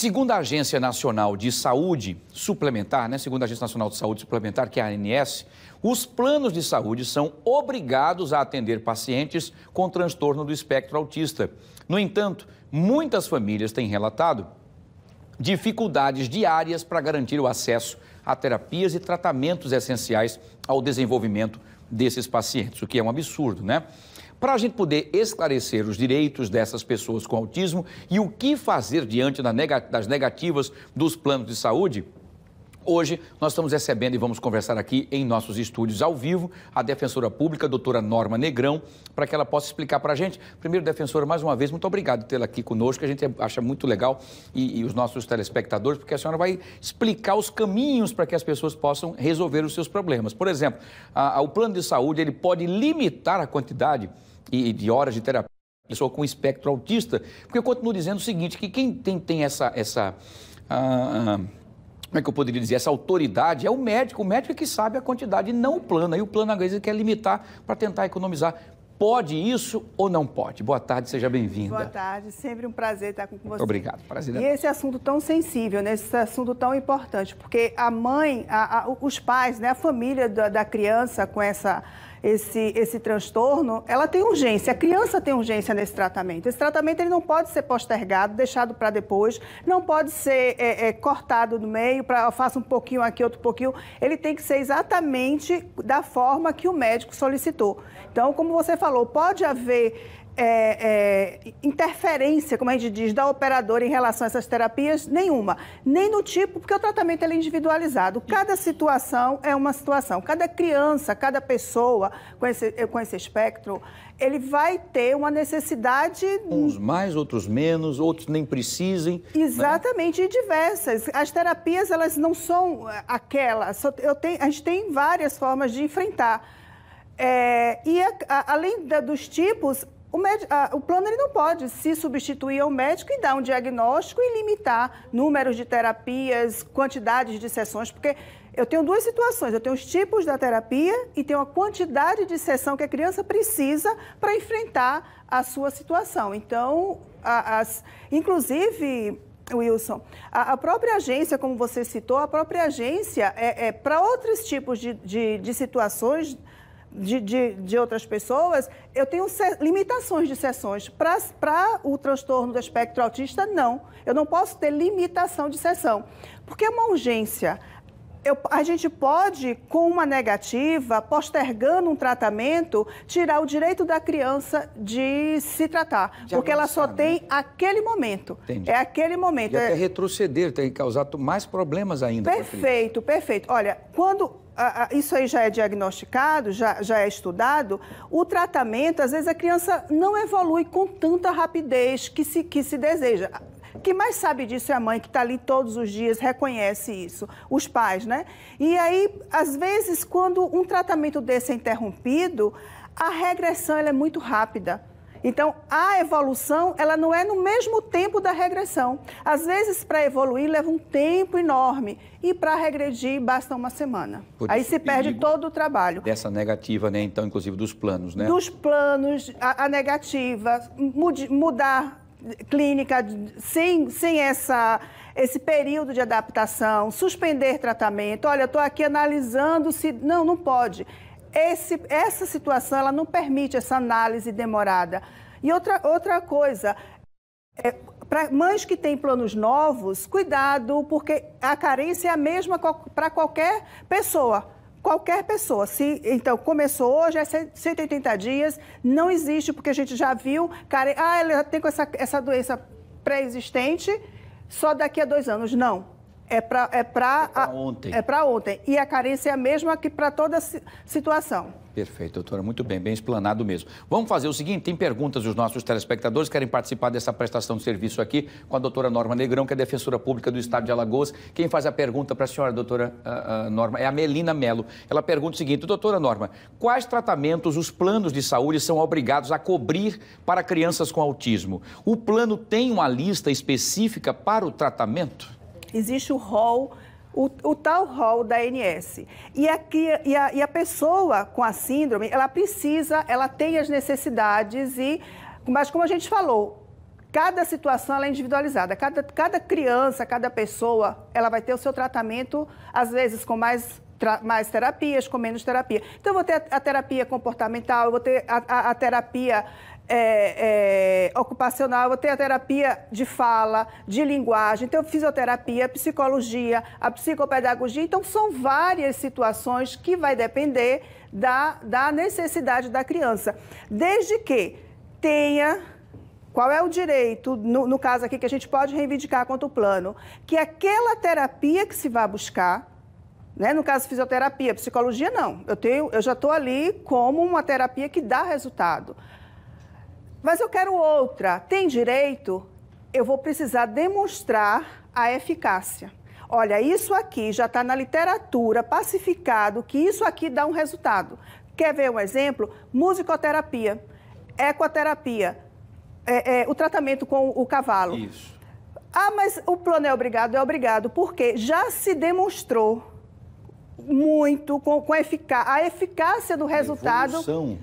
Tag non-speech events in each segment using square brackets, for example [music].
Segundo a Agência Nacional de Saúde Suplementar, né? Segundo a Agência Nacional de Saúde Suplementar, que é a ANS, os planos de saúde são obrigados a atender pacientes com transtorno do espectro autista. No entanto, muitas famílias têm relatado dificuldades diárias para garantir o acesso a terapias e tratamentos essenciais ao desenvolvimento desses pacientes, o que é um absurdo, né? para a gente poder esclarecer os direitos dessas pessoas com autismo e o que fazer diante das negativas dos planos de saúde, Hoje nós estamos recebendo e vamos conversar aqui em nossos estúdios ao vivo a defensora pública, a doutora Norma Negrão, para que ela possa explicar para a gente. Primeiro, defensora, mais uma vez, muito obrigado tê-la aqui conosco, que a gente acha muito legal e, e, os nossos telespectadores, porque a senhora vai explicar os caminhos para que as pessoas possam resolver os seus problemas. Por exemplo, a, a, o plano de saúde ele pode limitar a quantidade e de horas de terapia pessoa com espectro autista, porque eu continuo dizendo o seguinte, que quem tem, tem essa, essa ah, ah, como é que eu poderia dizer, essa autoridade é o médico, o médico é que sabe a quantidade, não o plano, aí o plano às vezes quer limitar para tentar economizar. Pode isso ou não pode? Boa tarde, seja bem-vinda. Boa tarde, sempre um prazer estar com você. obrigado, prazer. É e esse assunto tão sensível, né? esse assunto tão importante, porque a mãe, a, a, os pais, né? a família da, da criança com essa esse, esse transtorno, ela tem urgência. A criança tem urgência nesse tratamento. Esse tratamento ele não pode ser postergado, deixado para depois, não pode ser é, é, cortado no meio para faça um pouquinho aqui, outro pouquinho. Ele tem que ser exatamente da forma que o médico solicitou. Então, como você falou, pode haver é, é, interferência, como a gente diz, da operadora em relação a essas terapias? Nenhuma. Nem no tipo, porque o tratamento é individualizado. Cada situação é uma situação. Cada criança, cada pessoa com esse, com esse espectro, ele vai ter uma necessidade. Uns mais, outros menos, outros nem precisem. Né? Exatamente, né? e diversas. As terapias, elas não são eh, aquelas. Eu tenho, a gente tem várias formas de enfrentar. É, e a, a, além da, dos tipos, o, médico, o, plano ele não pode se substituir ao médico e dar um diagnóstico e limitar números de terapias, quantidades de sessões, porque eu tenho duas situações. Eu tenho os tipos da terapia e tenho a quantidade de sessão que a criança precisa para enfrentar a sua situação. Então, a, as, inclusive, Wilson, a, a, própria agência, como você citou, a própria agência, é, é para outros tipos de, de, de situações de, de, de outras pessoas, eu tenho limitações de sessões. Para o transtorno do espectro autista, não. Eu não posso ter limitação de sessão. Porque é uma urgência. Eu, a gente pode, com uma negativa, postergando um tratamento, tirar o direito da criança de se tratar. De porque avançar, ela só né? tem aquele momento. Entendi. É aquele momento. E é até é... retroceder, tem que causar mais problemas ainda. Perfeito, perfeito. Olha, quando isso aí já é diagnosticado, já, já é estudado, o tratamento, às vezes a criança não evolui com tanta rapidez que se, que se deseja. Quem mais sabe disso é a mãe, que está ali todos os dias, reconhece isso, os pais, né? E aí, às vezes, quando um tratamento desse é interrompido, a regressão é muito rápida. Então, a evolução, ela não é no mesmo tempo da regressão. Às vezes, para evoluir, leva um tempo enorme. E para regredir, basta uma semana. Por Aí se perde todo o trabalho. Dessa negativa, né? Então, inclusive, dos planos, né? Dos planos, a, a negativa, mud, mudar clínica sem, sem essa, esse período de adaptação, suspender tratamento. Olha, estou aqui analisando se... Não, não pode esse, essa situação ela não permite essa análise demorada. E outra, outra coisa, é, para mães que têm planos novos, cuidado, porque a carência é a mesma para qualquer pessoa. Qualquer pessoa, se então começou hoje, é 180 dias, não existe, porque a gente já viu, cara ah, ela tem com essa, essa doença pré-existente, só daqui a dois anos. Não, é para é pra, é, é ontem. É para ontem. E a carência é a mesma que para toda situação. Perfeito, doutora. Muito bem, bem explanado mesmo. Vamos fazer o seguinte: tem perguntas dos nossos telespectadores que querem participar dessa prestação de serviço aqui com a doutora Norma Negrão, que é defensora pública do Estado de Alagoas. Quem faz a pergunta para a senhora, doutora uh, uh, Norma, é a Melina Melo. Ela pergunta o seguinte: doutora Norma, quais tratamentos os planos de saúde são obrigados a cobrir para crianças com autismo? O plano tem uma lista específica para o tratamento? Existe o rol o, o, tal rol da ANS. E, aqui, e a, e, a, pessoa com a síndrome, ela precisa, ela tem as necessidades e, mas como a gente falou, cada situação é individualizada. Cada, cada criança, cada pessoa, ela vai ter o seu tratamento, às vezes com mais mais terapias, com menos terapia. Então, eu vou ter a terapia comportamental, eu vou ter a, a, a terapia é, é, ocupacional, eu tenho a terapia de fala, de linguagem, tenho fisioterapia, psicologia, a psicopedagogia. Então, são várias situações que vai depender da, da necessidade da criança. Desde que tenha. Qual é o direito, no, no caso aqui, que a gente pode reivindicar contra o plano? Que aquela terapia que se vai buscar, né? No caso, fisioterapia, psicologia, não. Eu, tenho, eu já estou ali como uma terapia que dá resultado mas eu quero outra, tem direito? Eu vou precisar demonstrar a eficácia. Olha, isso aqui já está na literatura pacificado que isso aqui dá um resultado. Quer ver um exemplo? Musicoterapia, ecoterapia, é, é, o tratamento com o cavalo. Isso. Ah, mas o plano é obrigado? É obrigado, porque já se demonstrou muito com, com a, eficácia, a eficácia do resultado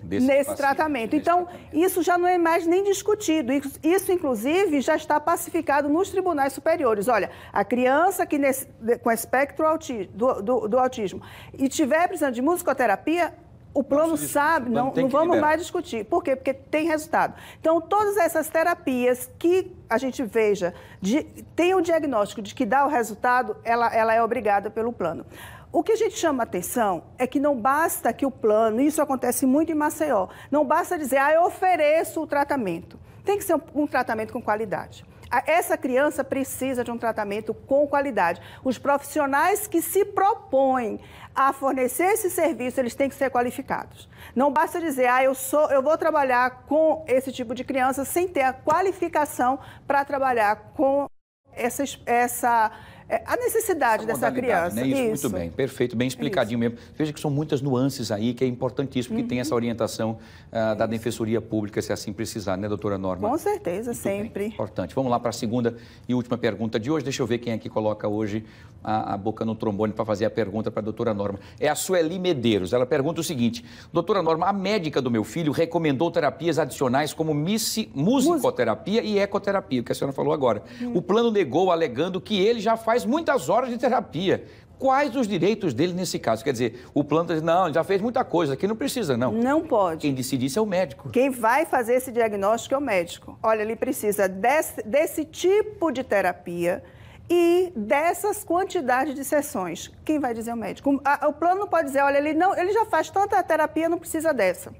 nesse paciente, tratamento. Nesse então, tratamento. isso já não é mais nem discutido. Isso, isso, inclusive, já está pacificado nos tribunais superiores. Olha, a criança que nesse, com espectro auti, do, do, do autismo e tiver precisando de musicoterapia, o plano Nossa, sabe, não, não vamos mais discutir. Por quê? Porque tem resultado. Então, todas essas terapias que a gente veja, de, tem o diagnóstico de que dá o resultado, ela, ela é obrigada pelo plano. O que a gente chama atenção é que não basta que o plano, isso acontece muito em Maceió, não basta dizer, ah, eu ofereço o tratamento. Tem que ser um, um tratamento com qualidade. Essa criança precisa de um tratamento com qualidade. Os profissionais que se propõem a fornecer esse serviço, eles têm que ser qualificados. Não basta dizer, ah, eu sou, eu vou trabalhar com esse tipo de criança sem ter a qualificação para trabalhar com essa, essa é a necessidade a dessa né? criança. Né? Isso, isso, muito bem, perfeito, bem explicadinho isso. mesmo. Veja que são muitas nuances aí que é importantíssimo uhum. que tem essa uhum. orientação uh, da Defensoria Pública, se assim precisar, né, doutora Norma? Com certeza, muito sempre. Bem, importante. Vamos lá para a segunda e última pergunta de hoje. Deixa eu ver quem aqui é coloca hoje a, a boca no trombone para fazer a pergunta para a doutora Norma. É a Sueli Medeiros. Ela pergunta o seguinte: doutora Norma, a médica do meu filho recomendou terapias adicionais como musicoterapia e ecoterapia, que a senhora falou agora. Hum. O plano negou, alegando que ele já faz faz muitas horas de terapia. Quais os direitos dele nesse caso? Quer dizer, o plano diz, não, já fez muita coisa, aqui não precisa, não. Não pode. Quem decide isso é o médico. Quem vai fazer esse diagnóstico é o médico. Olha, ele precisa desse, desse tipo de terapia, e dessas quantidades de sessões. Quem vai dizer é o médico? O plano não pode dizer, olha, ele, não, ele já faz tanta terapia, não precisa dessa.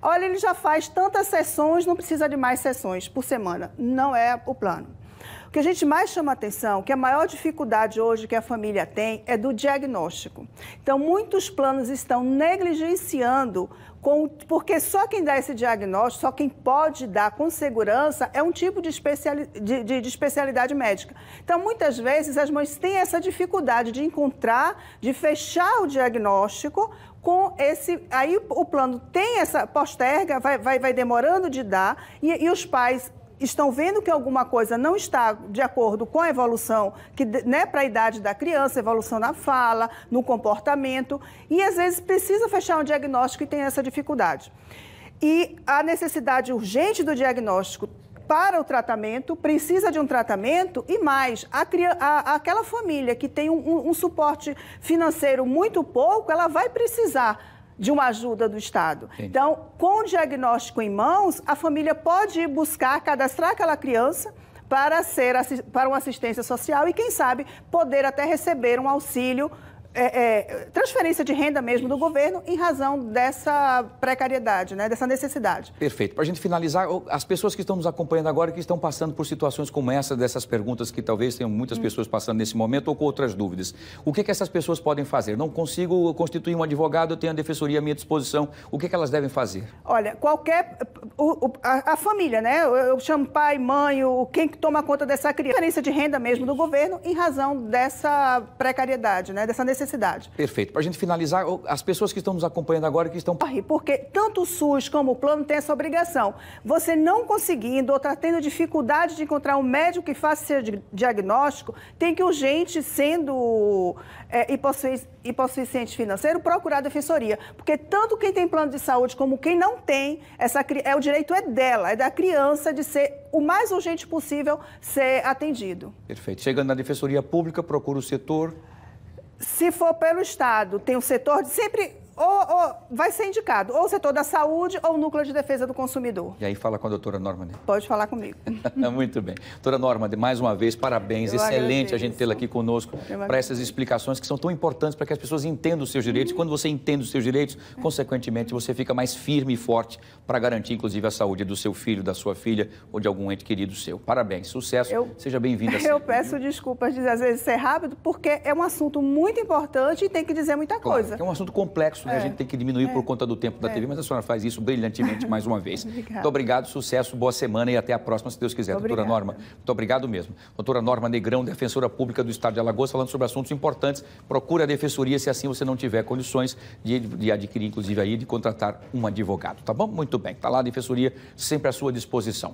Olha, ele já faz tantas sessões, não precisa de mais sessões por semana. Não é o plano. O que a gente mais chama atenção, que a maior dificuldade hoje que a família tem é do diagnóstico. Então, muitos planos estão negligenciando com, porque só quem dá esse diagnóstico, só quem pode dar com segurança, é um tipo de, especiali, de, de, de, especialidade médica. Então, muitas vezes, as mães têm essa dificuldade de encontrar, de fechar o diagnóstico com esse. Aí o plano tem essa. posterga, vai, vai, vai demorando de dar, e, e os pais estão vendo que alguma coisa não está de acordo com a evolução que né, para a idade da criança, evolução na fala, no comportamento, e às vezes precisa fechar um diagnóstico e tem essa dificuldade. E a necessidade urgente do diagnóstico para o tratamento, precisa de um tratamento e mais, a, a, aquela família que tem um, um, um suporte financeiro muito pouco, ela vai precisar de uma ajuda do Estado. Então, com o diagnóstico em mãos, a família pode ir buscar, cadastrar aquela criança para ser para uma assistência social e quem sabe poder até receber um auxílio é, é, transferência de renda mesmo do governo em razão dessa precariedade, né, dessa necessidade. Perfeito. Para a gente finalizar, as pessoas que estão nos acompanhando agora e que estão passando por situações como essa, dessas perguntas que talvez tenham muitas hum. pessoas passando nesse momento ou com outras dúvidas, o que, que essas pessoas podem fazer? Não consigo constituir um advogado, eu tenho a defensoria à minha disposição, o que, que elas devem fazer? Olha, qualquer. O, o, a, a, família, né? Eu, eu, chamo pai, mãe, o, quem que toma conta dessa criança. Transferência de renda mesmo do governo em razão dessa precariedade, né, dessa necessidade necessidade. Perfeito. Para a gente finalizar, as pessoas que estão nos acompanhando agora que estão. Porque tanto o SUS como o plano têm essa obrigação. Você não conseguindo ou está tendo dificuldade de encontrar um médico que faça seu diagnóstico, tem que urgente, sendo é, hipossuficiente financeiro, procurar a defensoria. Porque tanto quem tem plano de saúde como quem não tem, essa, é, o direito é dela, é da criança de ser o mais urgente possível ser atendido. Perfeito. Chegando na Defensoria Pública, procura o setor, se for pelo Estado, tem o setor de. Sempre ou, ou, vai ser indicado ou o setor da saúde ou o núcleo de defesa do consumidor. E aí fala com a doutora Norma. Né? Pode falar comigo. [laughs] Muito bem. Doutora Norma, mais uma vez, parabéns. Eu Excelente a gente tê-la aqui conosco para essas explicações que são tão importantes para que as pessoas entendam os seus direitos. Hum. Quando você entende os seus direitos, é. consequentemente, você fica mais firme e forte para garantir, inclusive, a saúde do seu filho, da sua filha ou de algum ente querido seu. Parabéns, sucesso. Eu, Seja bem-vinda. [laughs] Eu peço viu? desculpas de às vezes ser rápido, porque é um assunto muito importante e tem que dizer muita claro, coisa. É um assunto complexo, né? Né? A gente tem que diminuir por é. conta do tempo da é. TV, mas a senhora faz isso brilhantemente mais uma vez. [laughs] Muito obrigado, sucesso, boa semana e até a próxima, se Deus quiser, doutora Norma. Muito obrigado mesmo. Doutora Norma Negrão, defensora pública do Estado de Alagoas, falando sobre assuntos importantes. Procura a defensoria se assim você não tiver condições de, de adquirir, inclusive aí, de contratar um advogado, tá bom? Muito bem, está lá a defensoria sempre à sua disposição.